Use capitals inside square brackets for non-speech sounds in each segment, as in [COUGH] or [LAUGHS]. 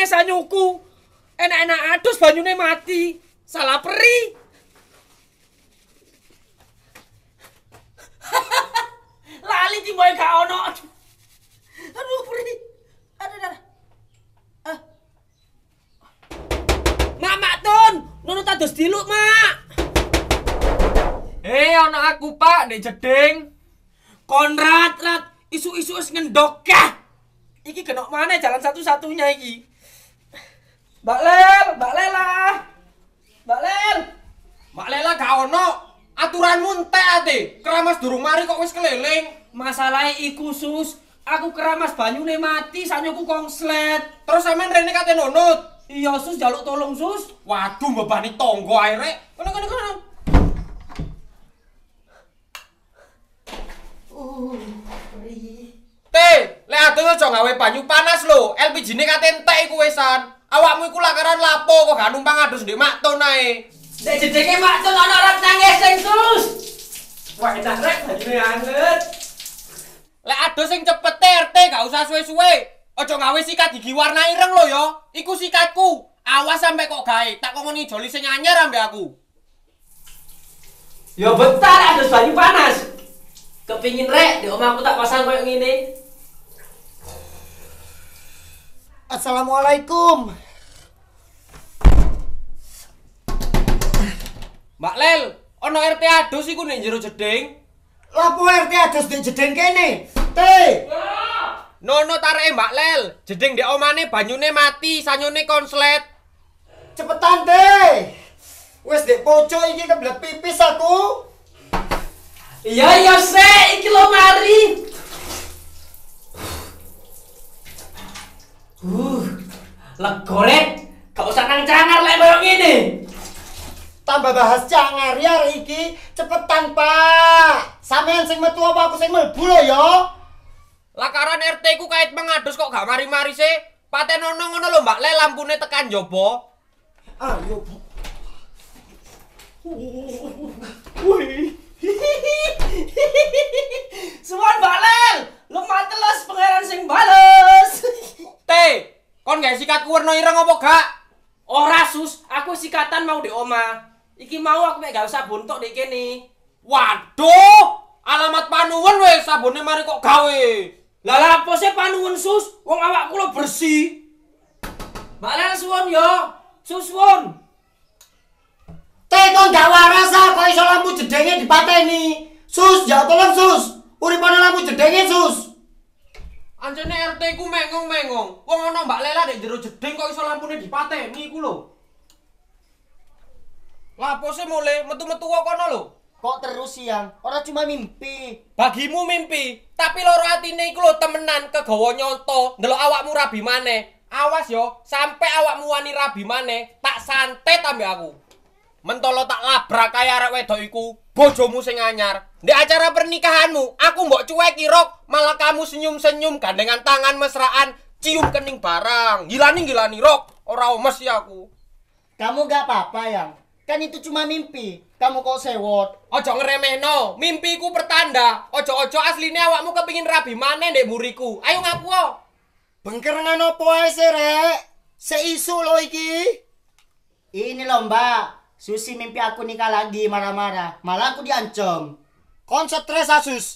Mane sanyuku. Enak-enak adus banyune mati. Salah peri. [LAUGHS] Lali timboy gak ono. Aduh peri. Aduh darah. Mak, mak Tun, nunut adus diluk, Mak. Hei, eh, ono aku, Pak, ndek jeding. Konrad, Rat, isu-isu wis ngendok kah? Iki genok mana jalan satu-satunya iki? Mbak Lel, Mbak Lela. Mbak Lel. Mbak Lela ga ono. Aturan muntah ati. Kramas durung mari kok wis keliling. Masalahe iku sus, aku keramas banyune mati kong slet. Terus sampean rene kate nonut. Iya sus jaluk tolong sus. Waduh mbebani tonggo ae rek. Kono kono kono. Uh, Teh, lihat tuh, cok, gawe banyu panas lo. LPG ini katen iku wesan! Awakmu iku lakaran lapo kok gak numpang adus ndek makton ae. Ndek jedenge makton ana ora nangis sing terus. Wah, edan rek bajune anget. Lek adus sing cepet RT gak usah suwe-suwe. Aja ngawe sikat gigi warna ireng lo yo. Iku sikatku. Awas sampe kok gae, tak kongoni joli sing anyar ambe aku. Yo bentar adus banyu panas. Kepingin rek, di omahku tak pasang koyo ngene. Assalamualaikum. Mbak Lel, ono RT adus iku ning jero jeding. Lha RT adus ning jeding kene? Te. Nono tareke Mbak Lel, jeding ndek omane banyune mati, sanyune konslet. Cepetan, Te. Wis ndek pojok iki kebelet pipis aku. Iya iya Sek, iki lho mari. Korek, gak usah nang cangar lek koyo ngene. Tambah bahas cangar ya iki, cepetan Pak. Sampeyan sing metu apa aku sing mlebu lho ya. Lakaran RT ku kait mengadus kok gak mari-mari sih. Paten ono ngono lho Mbak Le lampune tekan jopo. Ayo, Bu. Wih. Semua balen, lu matelas pengeran sing bales. Teh, Kon gak sikat warna ireng opo gak? Ora sus, aku sikatan mau di oma. Iki mau aku gak usah buntuk di kene. Waduh, alamat panuwun we sabune mari kok gawe. Lah lah pose panuwun sus, wong awakku lo bersih. Malah suwon yo, suswon. Tekon gak waras apa ah, iso lampu jedenge dipateni. Sus, ya tolong sus. Uripane lampu jedenge sus. Anjene RT ku mengong-mengong. Wong ana Mbak Lela nek jero jeding kok iso lampune dipateni iku lho. Lapose mule metu-metu kok ana lho. Kok terus siang? Ora cuma mimpi. Bagimu mimpi, tapi loro atine iku lo temenan kegawa nyoto ndelok awakmu rabi maneh. Awas yo, sampe awakmu wani rabi maneh, tak santet ambe aku. mentolo tak labrak kaya arek wedok iku bojomu sing anyar di acara pernikahanmu aku mbok cuek irok, malah kamu senyum-senyum gandengan tangan mesraan cium kening barang gilani gilani rok orang omes ya aku kamu gak apa-apa yang kan itu cuma mimpi kamu kok sewot ojo ngeremehno mimpiku pertanda ojo ojo aslinya awakmu kepingin rabi mana dek muriku ayo ngaku bengker opo ae sih rek seisu lo iki ini lomba Susi mimpi aku nikah lagi marah-marah. Malah aku diancam. Konsep stres Asus.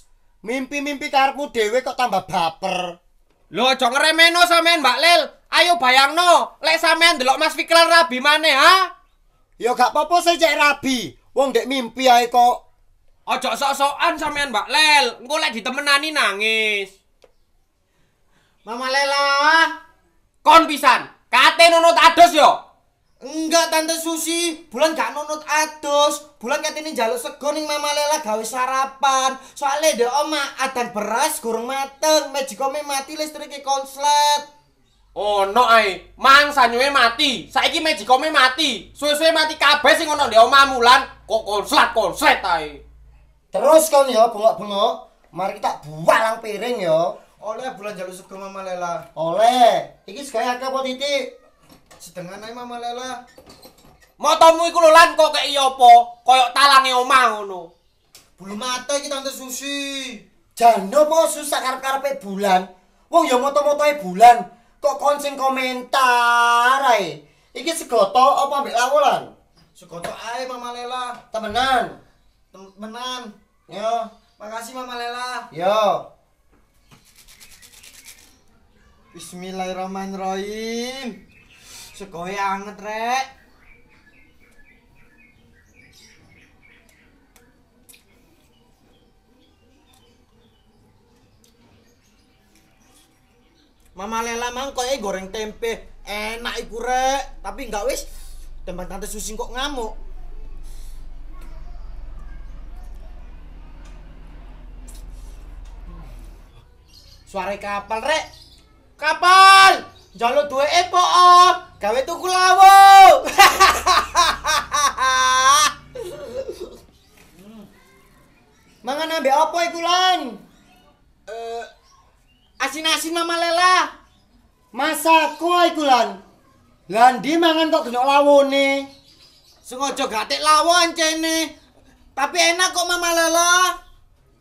Mimpi-mimpi karku dewe kok tambah baper. Lo aja ngeremeno sampean Mbak Lel. Ayo bayangno, lek sampean delok Mas Fikran rabi mana ha? Yo gak popo, apa sejak rabi. Wong dek mimpi ae kok. Aja sok-sokan sampean Mbak Lel, engko lek ditemenani nangis. Mama Lela, kon pisan. Kate nono tak yo. Enggak Tante Susi, bulan gak nunut adus. Bulan katene njaluk sego ning Mama Lela gawe sarapan. Soale de oma adan beras goreng mateng, mejikome mati listrike konslet. Oh no ay mang sanyuwe mati. Saiki mejikome mati. Suwe-suwe mati kabe sih ana ndek oma mulan kok konslet konslet ay Terus kon ya bengok-bengok, mari kita bualang piring ya. Oleh bulan jalur segoning Mama Lela. Oleh, ini sekaya akeh apa titik? sedengan ae Mama Lela. Matamu iku lho lan kok kaya apa? Kaya talange omah ngono. Bulu mata iki tante Susi. Jando mau susah karep-karepe bulan. Wong ya mata bulan. Kok kon komentar ae. Iki segoto apa mbek lawolan? Segoto ae Mama Lela. Temenan. Temenan. Yo, makasih Mama Lela. Yo. Bismillahirrahmanirrahim. Segoe anget, Rek. Mama Lela mang eh goreng tempe, enak iku, Rek. Tapi enggak wis. Teman tante Susi kok ngamuk. Suara kapal, Rek. Kapal! Jalo duwe epok op. gawe tuku lawu. [LAUGHS] Mangan ambe apa iku, Lan? Eh asin-asin Mama Lela. Masakku iku, Lan. Lan di mangan kok genok lawone. Sengaja gatek lawan cene. Tapi enak kok Mama Lela.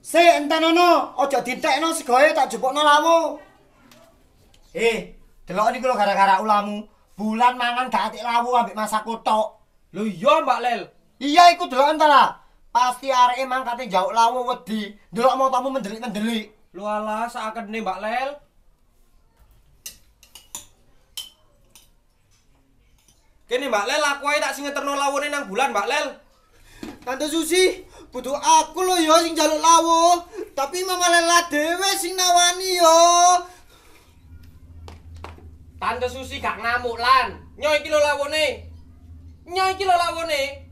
Se entenono, aja ditekno segawe tak jupukno lawu. Eh, delok iki lho gara-gara ulamu. bulan mangan gak atik lawu ambek masako tok. Lho iya Mbak Lel. Iya iku delokan ta lah. Pasti areke mangkate jauh lawu wedi, ndelok motomu mendelik-mendelik. Lho ala sakene Mbak Lel. Kene Mbak Lel aku ae tak sing ngeterno lawune nang bulan Mbak Lel. Tante Susi, butuh aku lho ya sing jaluk lawu, tapi Mama Lela dhewe sing nawani yo. Tante Susi gak ngamuk lan. Nyoy iki lho lawone. Nyoy iki lho lawone.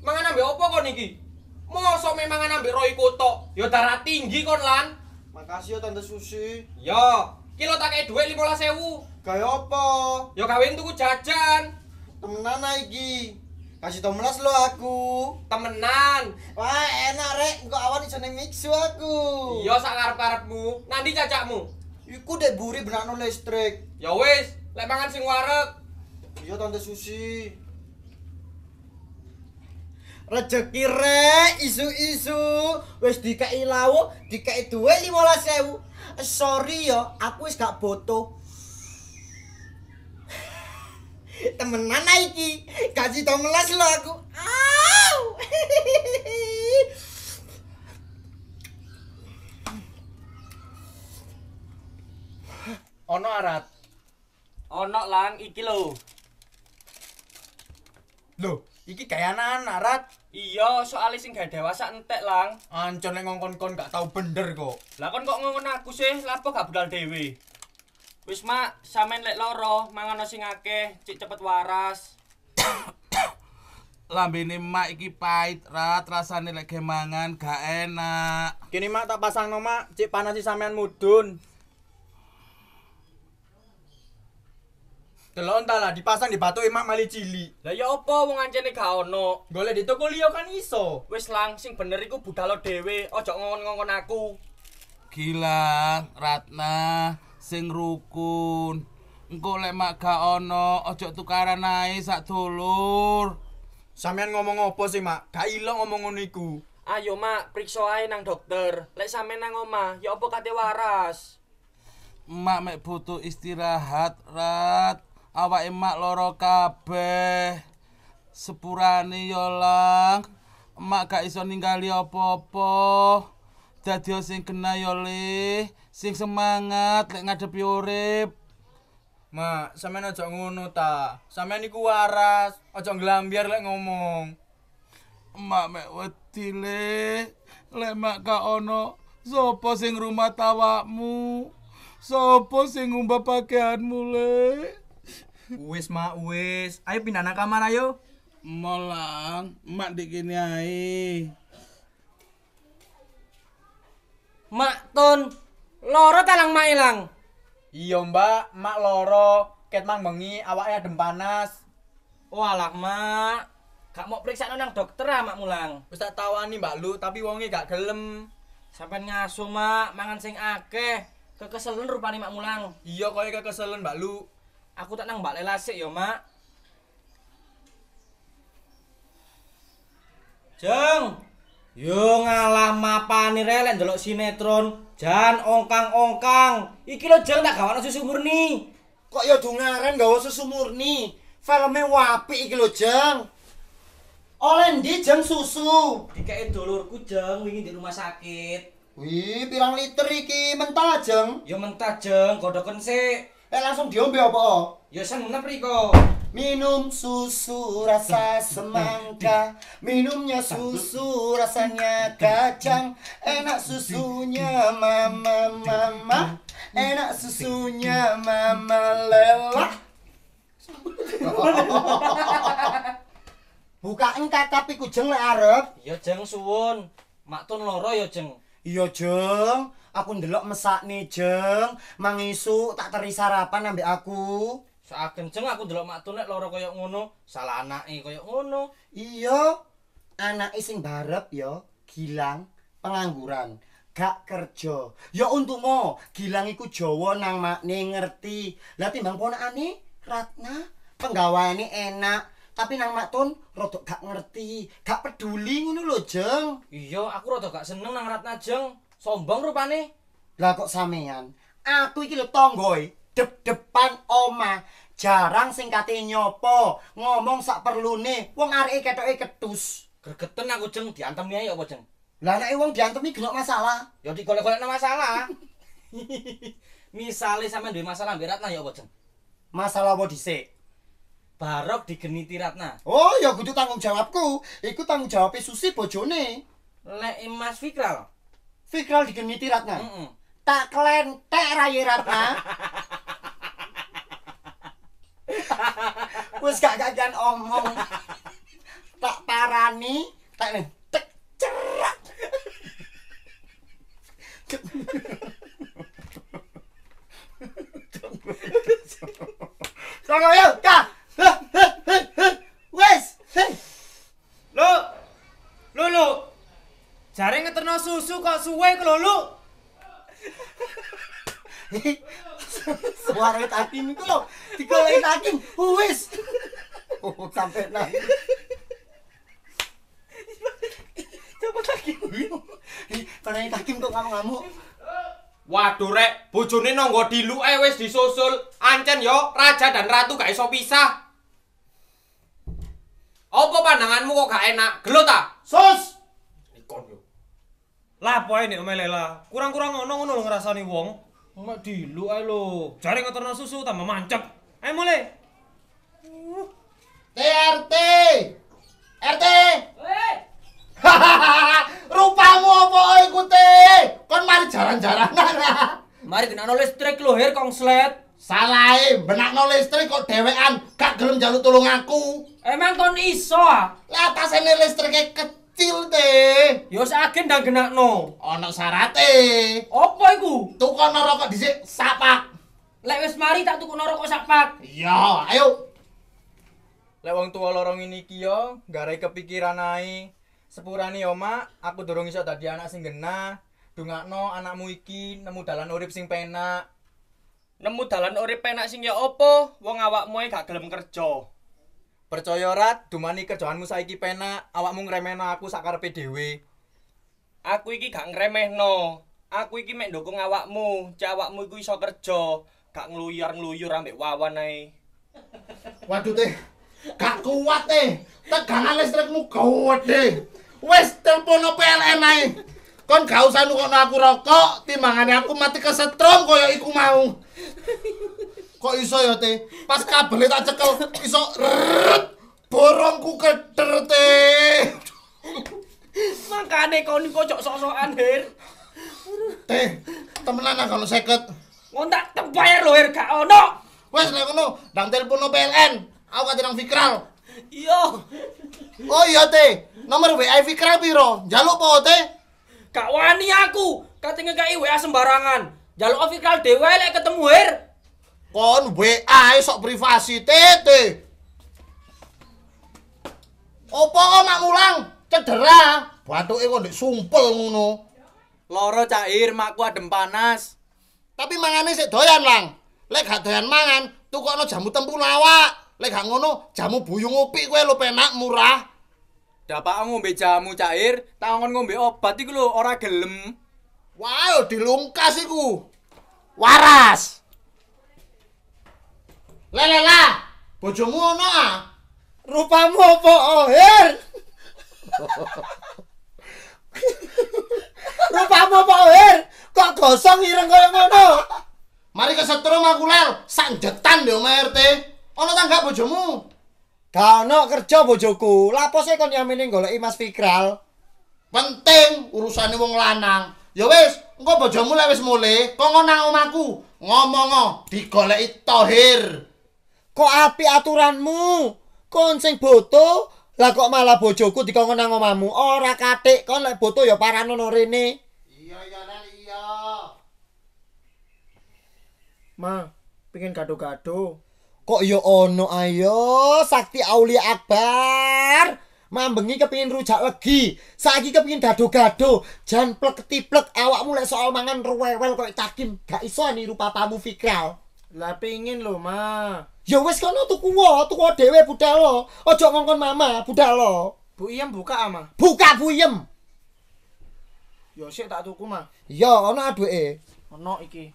Mangan ambek opo kon iki? Moso memang ambek roi kotok. ya darah tinggi kon lan. Makasih yo Tante Susi. Yo, iki lho tak dhuwit 15000. Gawe opo? Yo kawin tuku jajan. Temenan iki. Kasih temenas lo aku. Temenan. Wah, enak rek, engko awan iso jeneng miksu aku. Yo sak ngarep-arepmu, nanti cacakmu. Iku dek buri benar no listrik. Ya wis, lek mangan sing warek. Iya tante Susi. Rejeki rek, isu-isu wis dikeki lawo, dikeki duwe 15.000. Eh, sorry yo, aku wis gak boto. [LAUGHS] Temenan iki, kasih tau melas lo aku. Au. [LAUGHS] ono arat ono lang iki lo lo iki kaya nan arat iya soalnya sing gak dewasa entek lang ancon yang ngongkon kon gak tau bener kok lah kon kok ngongkon aku sih lapo gak budal dewe wis mak samen lek loro mangan nasi akeh cik cepet waras [COUGHS] lambene mak iki pahit rat rasane lek gemangan gak enak kini mak tak pasang no mak cik panasi samen mudun Delok entah lah, dipasang di batu emak mali cili. Lah ya apa wong ancene gak ono? Golek di toko liya kan iso. Wis langsing bener iku budal lo dhewe, aja ngon-ngon aku. Gila, Ratna sing rukun. Engko lek mak gak ono, aja tukaran ae sak dulur. Sampeyan ngomong opo sih, Mak? Gak ilang ngomong ngono iku. Ayo, Mak, priksa ae nang dokter. Lek sampeyan nang omah, ya apa kate waras? Mak mek butuh istirahat, Rat. awake emak loro kabeh sepurane yo lang mak gak iso ninggali opo-opo dadi sing kena yo le sing semangat lek ngadepi urip mak sampean aja ngono ta sampean iku waras aja nglambiar lek ngomong emak mek wedi le lek mak gak ono sapa sing rumah tawamu sopo sing ngumbah pakaianmu le Wis ma wis. Ayo pindah nang kamar ayo. Molang, mak dikini ae. Mak ton, loro talang mak ilang. Iya mbak, mak loro. Ket mang bengi, awaknya adem panas. Walah oh, mak, Gak mau periksa nang dokter ah mak mulang. Wis tak tawani Mbak Lu, tapi wonge gak gelem. Sampai ngasu mak, mangan sing akeh. Kekeselen rupane mak mulang. Iya koyo kekeselen Mbak Lu. Aku tak nang Mbak Lela sik ya, Mak. Jeng. Yo ngalah mapani rek lek ndelok sinetron Jan Ongkang-ongkang. Iki lo jeng tak gawakno susu murni. Kok yo, dungaren gawa susu murni. Filme wapi iki lo jeng. Oleh ndi jeng susu? Dikeke dulurku jeng wingi di rumah sakit. Wih, pirang liter iki? Mentah jeng. Yo, mentah jeng, godhoken sik. Eh langsung diombe apa? Ya sen ngene Minum susu rasa semangka, minumnya susu rasanya kacang, enak susunya mama mama, enak susunya mama lela. [LAUGHS] Buka engkak tapi ku jeng arep. Ya jeng suwun. Mak tun loro ya jeng. Iya jeng. aku ndelok mesak nih jeng mangisu tak teri sarapan ambek aku saken jeng aku ndelok mak tunek loro kaya ngono salah anake kaya ngono iya anake sing barep yo gilang pengangguran gak kerja ya mo, gilang iku Jawa nang makne ngerti lah timbang ponakane ratna penggawaane enak Tapi nang Matun rodok gak ngerti, gak peduli ngono lho, Jeng. Iya, aku rodok gak seneng nang Ratna, Jeng. sombong rupane lah kok sampean aku iki lho tanggoe depan omah jarang sing kate nyapa ngomong sak perlune wong areke ketoke ketus gregeten aku jeng diantemi ae apa jeng lah nek wong diantemi gelok masalah ya digolek-golekno masalah [LAUGHS] misale sampean duwe masalah mbek Ratna ya apa jeng masalah apa dhisik barok digeniti Ratna oh ya kudu tanggung jawabku iku tanggung jawabe Susi bojone lek Mas lho. Fikral di geniti Ratna. Mm -mm. Tak kelentek rayi Ratna. Wis gak kagian omong. tak parani, tak tek cerak. Sono yo, ka. Wes. Lo. Lo lo. Jare ngeterno susu kok suwe ku lho, Lu. Suara tadi niku lho, digoleki taking. Oh, wis. Oh, sampai nang. Coba lagi. Karena taking kok ngamuk-ngamuk. Waduh rek, bojone nonggo diluke eh, wis disusul. Ancen yo raja dan ratu gak iso pisah. Apa pandanganmu kok gak enak? Gelo ta? Sus. Lah poe nek omel lah. Kurang-kurang ngono ngono ngerasa nih wong. Mak diluk ae lho. cari ngeterno susu tambah mancep. Ayo mulai. Uh. TRT. RT. Hahaha, eh. [LAUGHS] Rupamu apa iku te? Kon mari jaran-jaranan. [LAUGHS] mari genakno listrik lho her Salah, benak benakno listrik kok dewean? gak gelem jalur tulung aku. Emang kon iso ah? Lah tasene listrike kecil te. Ya wis agen ndang genakno. Ana syarate. Apa iku? Tukono rokok dhisik sapak. Lek wis mari tak tukono rokok sapak. Iya, ayo. Lek wong tua loro ngene iki ya, nggarai kepikiran ae. Sepurane yo, aku dorong iso dadi anak sing genah. Dungakno anakmu iki nemu dalan urip sing penak. Nemu dalan urip penak sing ya opo, Wong awakmu gak gelem kerja. Percaya ora, dumani kerjaanmu saiki penak, awakmu ngremehno aku sak karepe dhewe. Aku iki gak ngremehno. Aku iki mek ndukung awakmu, cek awakmu iku iso kerja, gak ngluyur-ngluyur ambek wawan Waduh teh, gak kuat teh. Tegangan listrikmu gede. Wes telepono PLN ae. Kon gak usah nukokno aku rokok, timbangane aku mati kesetrum koyo iku mau. kok iso ya teh pas itu aja cekel iso rrrt borongku keder teh makane kau nih kocok sosok sokan teh temenan kalau seket ngontak tembayar lo her gak ono wes nek ngono dang telepon no PLN aku kate nang Fikral iya oh iya teh nomor WA Fikral piro jaluk po teh gak wani aku kate ngekeki WA sembarangan jaluk Fikral dhewe lek ketemu her kon WA sok privasi tete opo kok mak mulang cedera batu kok di sumpel ngono loro cair ku adem panas tapi mangane sik doyan lang lek gak doyan mangan tukokno jamu tempu lawak lek gak ngono jamu buyung upi kue lo penak murah Dapak ngombe jamu cair, tangan ngombe obat iku lho ora gelem. Wah, wow, dilungkas iku. Waras. Lelela, bojomu ono ah. Rupamu opo oher? [LAUGHS] Rupamu opo oher? Kok gosong ireng kaya ngono? Mari kesetrum aku lel, sanjetan deh Oma erte. Ono tangga bojomu? Kano kerja bojoku, lapo sih kon yang golek Mas Fikral. Penting urusane wong lanang. Ya wis, engko bojomu lek wis mule, kok ngono omahku, ngomongo digoleki Tohir. kok api aturanmu kon sing boto lah kok malah bojoku dikongkon nang omamu ora katik kon lek boto ya parano no rene iya iya nel iya ma pengen gado-gado kok ya ono ayo sakti aulia akbar Ma, Mambengi kepingin rujak legi, saiki kepingin gado-gado, jan plek ketiplek awakmu lek soal mangan ruwewel koyo cakim. gak iso ani rupa papamu fikral. Lah pingin lho, Ma. Ya wis kono tuku wa, tuku dhewe budal Aja ngongkon Mama, budal Bu Iem buka, Ma. Buka Bu Iem. Ya sik tak tuku, Ma. Ya ana adhuke. Ana iki.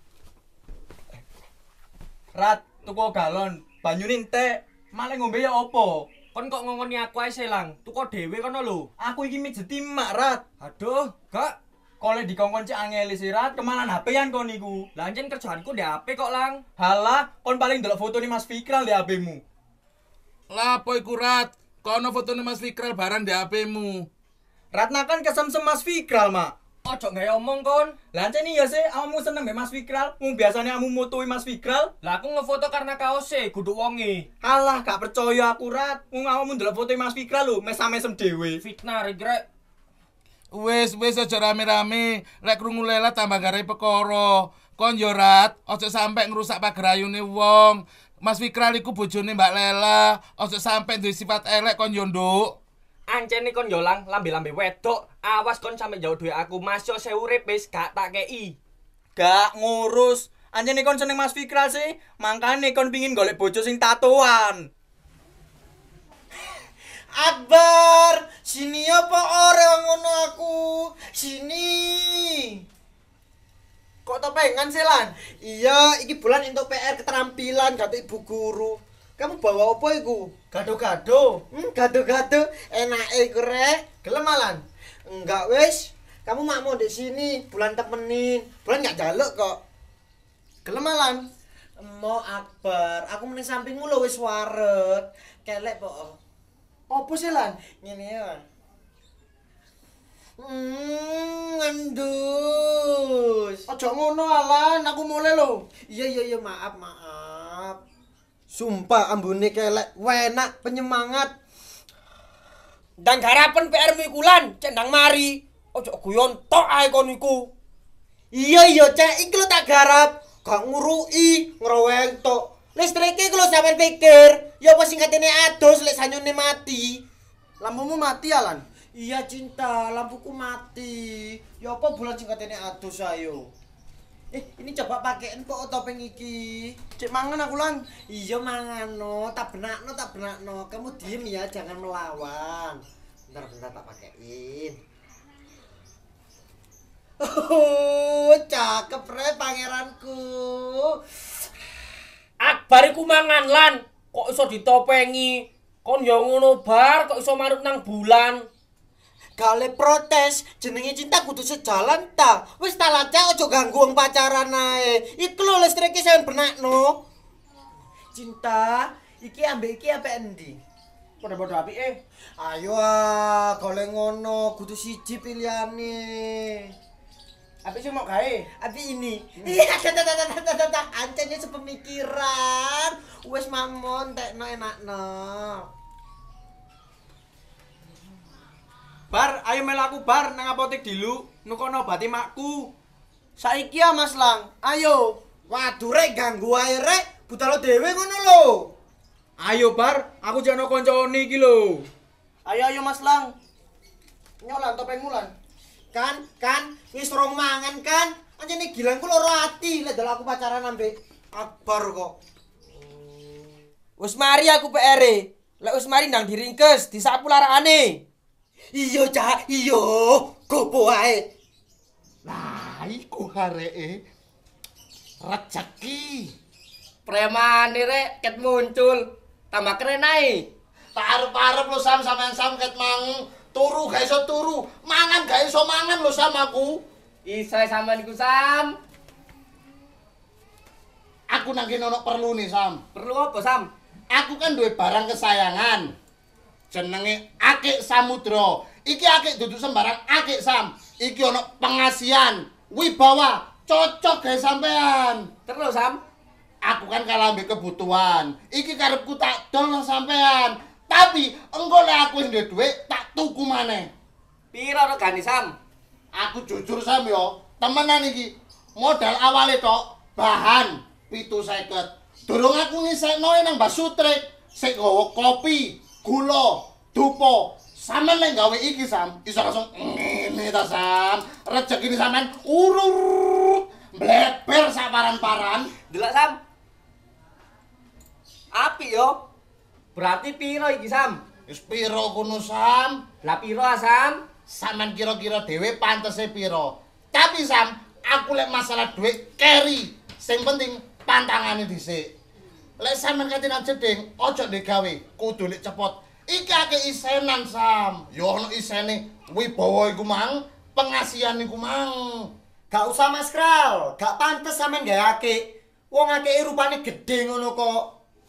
Rat tuku galon, banyune entek. Maling ngombe ya opo? Kon kok ngongkoni aku ae selang. Tuku dhewe kono lho. Aku iki mijeti, Mak, Rat. Aduh, gak Kole dikongkon cek angeli sirat, kemana hp yang kon niku? lanjut anjen kerjaanku di HP kok, Lang. Halah, kon paling dulu foto nih Mas Fikral di HP-mu. Lah apa iku, Rat? Kono fotone Mas Fikral barang di HP-mu. Ratna kan kesemsem Mas Fikral, Mak. Ojo gak ya omong kon. Lanjut nih ya sih, kamu seneng be Mas Fikral. Mung biasanya kamu motoi Mas Fikral. Lah aku ngefoto karena kau sih, e, kudu wongi. Halah, kak percaya aku, Rat. Mung kamu ndelok foto Mas Fikral lu? mesam mesam dewi. Fitnah, regret. Wis wis aja rame-rame, lek krungu lelet tambah gare perkara. Kon yo rat, aja sampe ngrusak pagrayune wong. Mas Fikral iku bojone Mbak Lela, aja sampe duwe sifat elek kon yo nduk. Anceni kon yo lang lambe-lambe wedok, awas kon sampe jauh duwe aku, Mas yo se urip wis gak tak kei. Gak ngurus. Anceni kon seneng Mas Fikral sih, mangkane kon pingin golek bojo sing tatoan. Akbar, sini apa orang ngono aku? Sini. Kok tak pengen sih Lan? Iya, iki bulan untuk PR keterampilan kata ibu guru. Kamu bawa apa iku? Gado-gado. Hmm, gado-gado enak, iku kelemalan. Ah, enggak wes, Kamu mak mau di sini, bulan temenin. Bulan nggak jaluk kok. kelemalan. Ah, mau Akbar, aku mending sampingmu lo wis waret. Kelek po. Apa sih lan? Ngene ya. Hmm, endus. Aja ngono alan, aku mulai lho. Iya iya iya, maaf, maaf. Sumpah ambune kelek, enak penyemangat. Dan harapan PR Lan. cendang mari. Aja guyon tok ae kon iku. Iya iya, Cek, iki tak garap. Gak ngurui, ngeroweng tok. listrik iki lho sampean pikir ya apa singkatene adus lek sanyune mati lampumu mati alan iya cinta lampuku mati ya apa bulan singkatene adus ayo Eh, ini coba pakein kok topeng iki. Cek mangan aku lan. Iya mangan no, tak benak no, tak benak no. Kamu diem ya, jangan melawan. Bentar bentar tak pakein. [LAUGHS] Oh, cakep re pangeranku. Akbar iku lan kok iso ditopengi? Kon ya ngono bar kok iso marut nang bulan? Gale protes, jenenge cinta kudu sejalan ta. Wis ta lancak aja ganggu wong pacaran ae. Iku lho listrike sampean benakno. Cinta, iki ambek iki apa endi? Padha-padha apike. Eh. Ayo ah, gole ngono kudu siji pilihane. Abi sih mau kae. Abi ini. Hmm. Iya, tata tata tata tata ancen sepemikiran. Wes mamon enak no. Bar, ayo melaku bar nang apotek dilu nukono bati makku. Saiki ya Mas Lang, ayo. Waduh rek ganggu ae rek, budal dhewe ngono lho. Ayo bar, aku jano koncone iki lho. Ayo ayo Mas Lang. Nyolan topeng kan kan wis mangan kan anjene gilang ku loro ati lek dalu aku pacaran ambek akbar kok wis mari aku PR -e. lek wis mari nang diringkes disapu larakane Iyo, cah iyo, gopo ae nah iku hareke rezeki preman ire ket muncul tambah keren ae tak arep lu sam sampean sam ket mang turu ga turu mangan ga iso mangan lho sama aku iso sama niku sam aku nang kene perlu nih sam perlu apa sam aku kan duwe barang kesayangan jenenge akik samudra iki akik duduk sembarang akik sam iki ono pengasian wibawa cocok ga sampean terus sam aku kan kalambe kebutuhan iki karepku tak dol sampean Tapi engko lek aku wis duwe tak tuku maneh. Piro regane Sam? Aku jujur Sam yo, temenan iki modal awale tok bahan 750. Durung aku ngisekno nang Mbak Sutri sing gawa kopi, gula, dupa. Saman lek gawe iki Sam, iso langsung ngene ta Sam. Rejeki sampean urut bleber saparan-paran. Delok Sam. Api yo. Berarti piro iki Sam? Wis piro kono Sam? Lah piro ah, Sam? Saman kira-kira dhewe pantese piro? Tapi Sam, aku lek masalah duit keri. Sing penting pantangane dhisik. Lek sampean kate nang jeding, aja ndek gawe, kudu lek cepot. Iki akeh isenan Sam. Yo ono isene wibawa iku mang, pengasihan iku mang. Gak usah Mas Kral, gak pantes sampean gawe akeh. Wong akeh rupane gedhe ngono kok.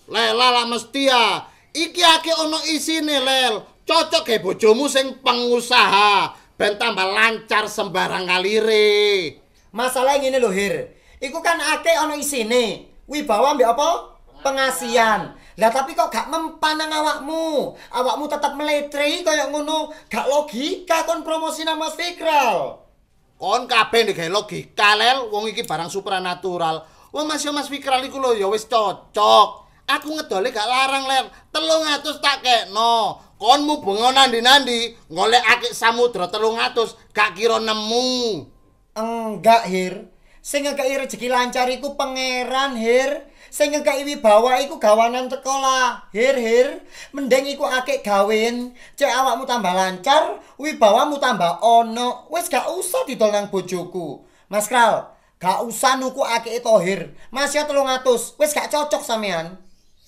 Lela lah mesti ya. Ah. iki ake ono isine lel cocok ge bojomu sing pengusaha ben tambah lancar sembarang kalire masalah ngene lho hir iku kan ake ono isine wibawa mbek apa pengasian lah tapi kok gak mempanang awakmu awakmu tetap meletri kaya ngono gak logika kon promosi nama Fikral kon kabeh nih logika lel wong iki barang supranatural wong masih mas Fikral iku lo ya wis cocok aku ngedole gak larang ler telung tak kek no kon mubungo nandi-nandi ngolek akik samudra telung gak kira nemu enggak hir sing ngekei rezeki lancar iku pangeran hir sing ngekei wibawa iku gawanan sekolah hir hir mending iku akik gawin cek awakmu tambah lancar wibawamu tambah ono wis gak usah didol nang bojoku mas kral Gak usah nuku akik tohir, masih telung atus, wis gak cocok samian.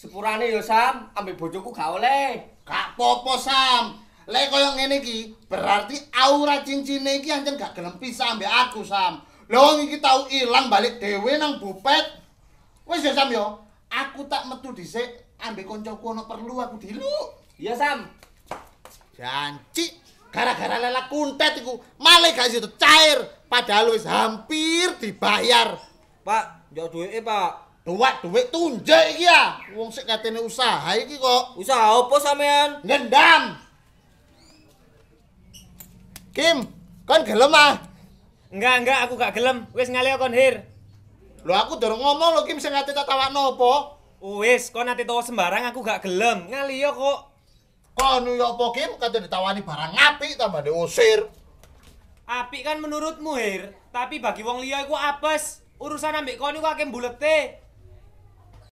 sepurane ya, Sam, ambek bojoku gak oleh. Gak popo Sam. Lek koyo ngene iki berarti aura cincinne iki ancen gak gelem pisah ambek aku Sam. Lah wong iki tau ilang balik dhewe nang bupet. Wis ya, Sam yo, aku tak metu dhisik ambek koncoku ana perlu aku dilu. Iya Sam. Janji gara-gara lelak kuntet iku malah gak itu cair padahal wis hampir dibayar. Pak, njok duweke, Pak. Duit duit tunjuk iki ya. Wong sik katene usaha iki kok. Usaha opo sampean? Nendam! Kim, kan gelem ah. Enggak, enggak, aku gak gelem. Wis ngale kon hir. Lho aku durung ngomong lho Kim sing ngate tak tawak Wis, kon ati tawa sembarang aku gak gelem. Ngale kok. Kon yo apa Kim katene tawani barang apik tambah oh, diusir. Apik kan menurutmu hir, tapi bagi wong liya iku apes. Urusan ambek kon iku akeh mbulete.